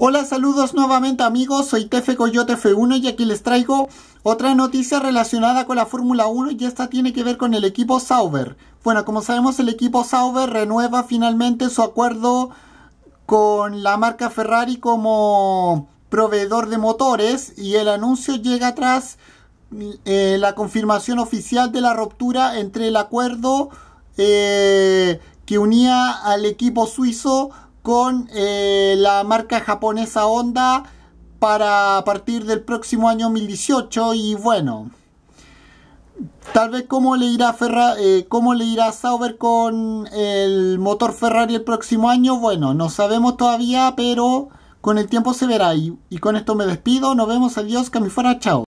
Hola, saludos nuevamente amigos, soy Tefe Coyote F1 y aquí les traigo otra noticia relacionada con la Fórmula 1 y esta tiene que ver con el equipo Sauber. Bueno, como sabemos el equipo Sauber renueva finalmente su acuerdo con la marca Ferrari como proveedor de motores y el anuncio llega tras mm, eh, la confirmación oficial de la ruptura entre el acuerdo eh, que unía al equipo suizo con eh, la marca japonesa Honda para partir del próximo año 2018 y bueno tal vez cómo le irá eh, cómo le irá Sauber con el motor Ferrari el próximo año bueno no sabemos todavía pero con el tiempo se verá y, y con esto me despido nos vemos adiós que me fuera chao